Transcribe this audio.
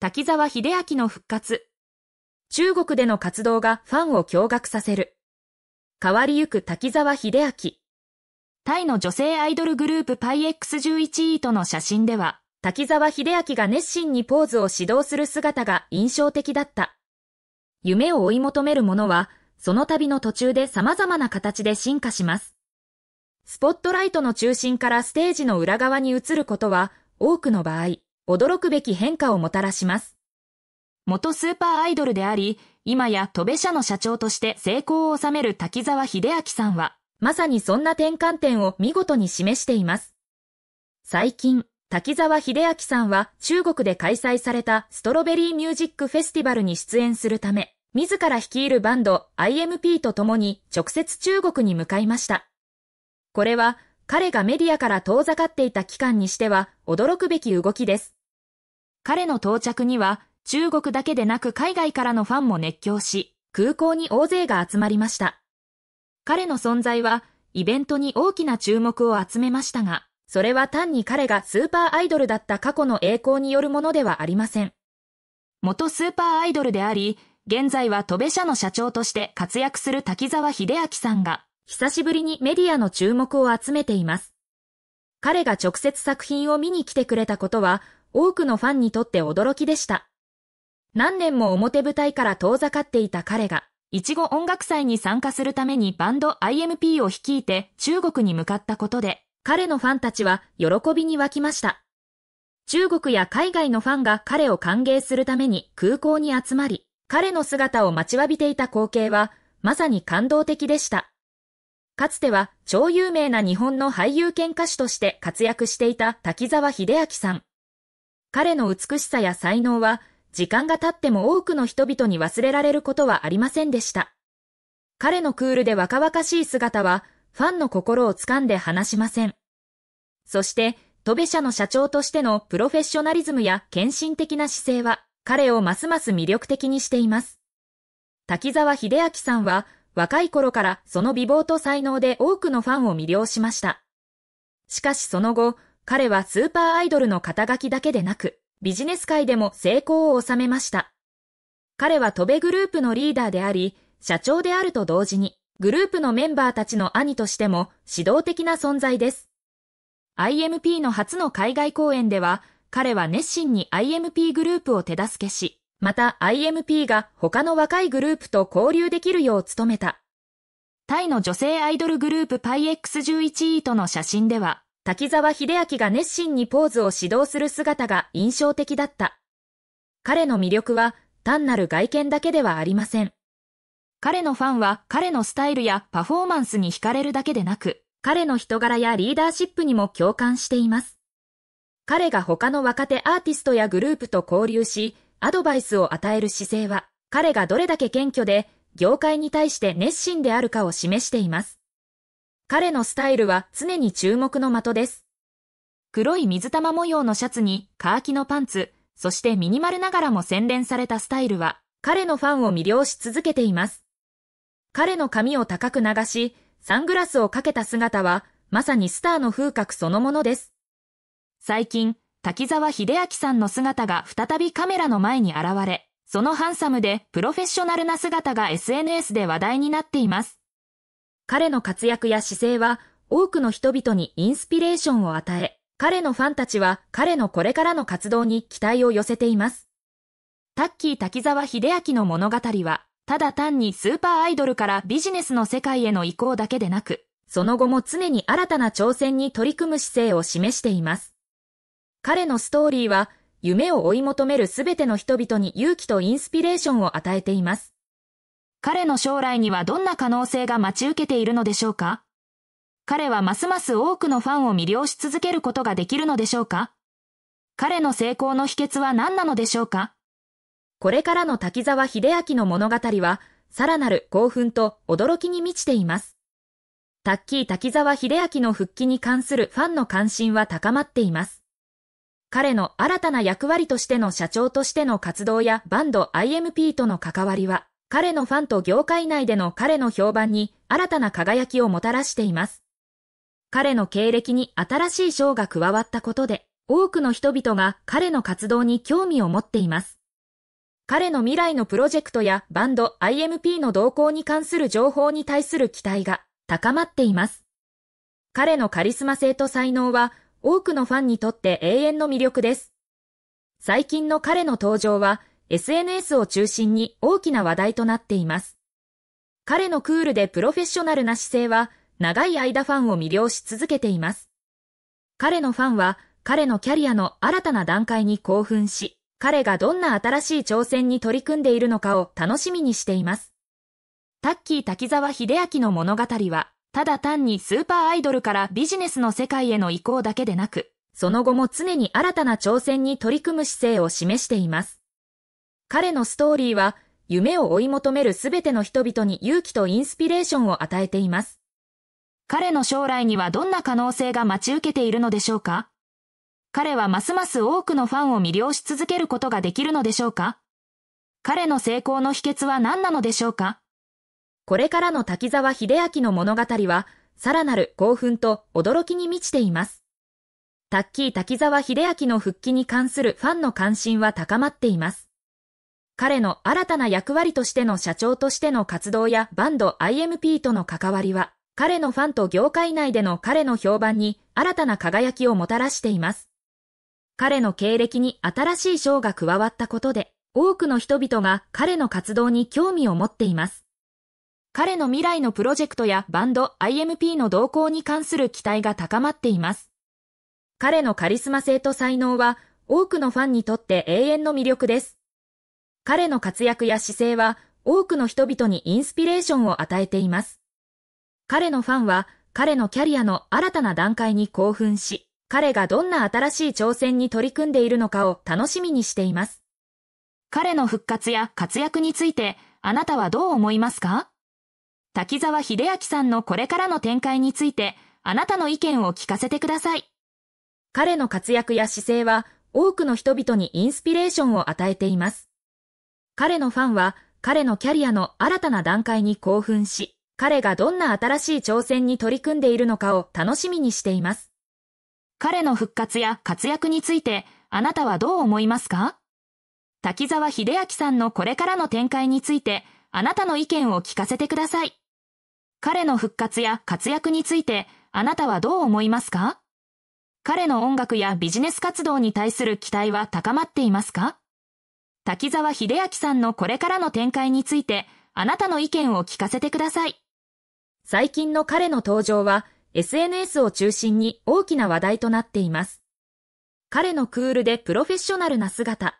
滝沢秀明の復活。中国での活動がファンを驚愕させる。変わりゆく滝沢秀明。タイの女性アイドルグループパイ X11 e との写真では、滝沢秀明が熱心にポーズを指導する姿が印象的だった。夢を追い求める者は、その旅の途中で様々な形で進化します。スポットライトの中心からステージの裏側に移ることは、多くの場合、驚くべき変化をもたらします。元スーパーアイドルであり、今や戸部社の社長として成功を収める滝沢秀明さんは、まさにそんな転換点を見事に示しています。最近、滝沢秀明さんは中国で開催されたストロベリーミュージックフェスティバルに出演するため、自ら率いるバンド IMP と共に直接中国に向かいました。これは彼がメディアから遠ざかっていた期間にしては驚くべき動きです。彼の到着には中国だけでなく海外からのファンも熱狂し、空港に大勢が集まりました。彼の存在はイベントに大きな注目を集めましたが、それは単に彼がスーパーアイドルだった過去の栄光によるものではありません。元スーパーアイドルであり、現在は戸部社の社長として活躍する滝沢秀明さんが、久しぶりにメディアの注目を集めています。彼が直接作品を見に来てくれたことは、多くのファンにとって驚きでした。何年も表舞台から遠ざかっていた彼が、いちご音楽祭に参加するためにバンド IMP を率いて中国に向かったことで、彼のファンたちは喜びに沸きました。中国や海外のファンが彼を歓迎するために空港に集まり、彼の姿を待ちわびていた光景は、まさに感動的でした。かつては超有名な日本の俳優兼歌手として活躍していた滝沢秀明さん。彼の美しさや才能は、時間が経っても多くの人々に忘れられることはありませんでした。彼のクールで若々しい姿は、ファンの心を掴んで離しません。そして、戸部社の社長としてのプロフェッショナリズムや献身的な姿勢は、彼をますます魅力的にしています。滝沢秀明さんは、若い頃からその美貌と才能で多くのファンを魅了しました。しかしその後、彼はスーパーアイドルの肩書きだけでなく、ビジネス界でも成功を収めました。彼は戸部グループのリーダーであり、社長であると同時に、グループのメンバーたちの兄としても指導的な存在です。IMP の初の海外公演では、彼は熱心に IMP グループを手助けし、また IMP が他の若いグループと交流できるよう努めた。タイの女性アイドルグループ PyX11E との写真では、滝沢秀明が熱心にポーズを指導する姿が印象的だった。彼の魅力は単なる外見だけではありません。彼のファンは彼のスタイルやパフォーマンスに惹かれるだけでなく、彼の人柄やリーダーシップにも共感しています。彼が他の若手アーティストやグループと交流し、アドバイスを与える姿勢は、彼がどれだけ謙虚で、業界に対して熱心であるかを示しています。彼のスタイルは常に注目の的です。黒い水玉模様のシャツにカーキのパンツ、そしてミニマルながらも洗練されたスタイルは、彼のファンを魅了し続けています。彼の髪を高く流し、サングラスをかけた姿は、まさにスターの風格そのものです。最近、滝沢秀明さんの姿が再びカメラの前に現れ、そのハンサムでプロフェッショナルな姿が SNS で話題になっています。彼の活躍や姿勢は多くの人々にインスピレーションを与え、彼のファンたちは彼のこれからの活動に期待を寄せています。タッキー滝沢秀明の物語は、ただ単にスーパーアイドルからビジネスの世界への移行だけでなく、その後も常に新たな挑戦に取り組む姿勢を示しています。彼のストーリーは、夢を追い求める全ての人々に勇気とインスピレーションを与えています。彼の将来にはどんな可能性が待ち受けているのでしょうか彼はますます多くのファンを魅了し続けることができるのでしょうか彼の成功の秘訣は何なのでしょうかこれからの滝沢秀明の物語は、さらなる興奮と驚きに満ちています。タッキー滝沢秀明の復帰に関するファンの関心は高まっています。彼の新たな役割としての社長としての活動やバンド IMP との関わりは、彼のファンと業界内での彼の評判に新たな輝きをもたらしています。彼の経歴に新しい賞が加わったことで、多くの人々が彼の活動に興味を持っています。彼の未来のプロジェクトやバンド IMP の動向に関する情報に対する期待が高まっています。彼のカリスマ性と才能は多くのファンにとって永遠の魅力です。最近の彼の登場は SNS を中心に大きな話題となっています。彼のクールでプロフェッショナルな姿勢は、長い間ファンを魅了し続けています。彼のファンは、彼のキャリアの新たな段階に興奮し、彼がどんな新しい挑戦に取り組んでいるのかを楽しみにしています。タッキー滝沢秀明の物語は、ただ単にスーパーアイドルからビジネスの世界への移行だけでなく、その後も常に新たな挑戦に取り組む姿勢を示しています。彼のストーリーは、夢を追い求めるすべての人々に勇気とインスピレーションを与えています。彼の将来にはどんな可能性が待ち受けているのでしょうか彼はますます多くのファンを魅了し続けることができるのでしょうか彼の成功の秘訣は何なのでしょうかこれからの滝沢秀明の物語は、さらなる興奮と驚きに満ちています。タッキー滝沢秀明の復帰に関するファンの関心は高まっています。彼の新たな役割としての社長としての活動やバンド IMP との関わりは、彼のファンと業界内での彼の評判に新たな輝きをもたらしています。彼の経歴に新しい賞が加わったことで、多くの人々が彼の活動に興味を持っています。彼の未来のプロジェクトやバンド IMP の動向に関する期待が高まっています。彼のカリスマ性と才能は多くのファンにとって永遠の魅力です。彼の活躍や姿勢は多くの人々にインスピレーションを与えています。彼のファンは彼のキャリアの新たな段階に興奮し、彼がどんな新しい挑戦に取り組んでいるのかを楽しみにしています。彼の復活や活躍についてあなたはどう思いますか滝沢秀明さんのこれからの展開についてあなたの意見を聞かせてください。彼の活躍や姿勢は多くの人々にインスピレーションを与えています。彼のファンは彼のキャリアの新たな段階に興奮し、彼がどんな新しい挑戦に取り組んでいるのかを楽しみにしています。彼の復活や活躍についてあなたはどう思いますか滝沢秀明さんのこれからの展開についてあなたの意見を聞かせてください。彼の復活や活躍についてあなたはどう思いますか彼の音楽やビジネス活動に対する期待は高まっていますか滝沢秀明さんのこれからの展開について、あなたの意見を聞かせてください。最近の彼の登場は、SNS を中心に大きな話題となっています。彼のクールでプロフェッショナルな姿、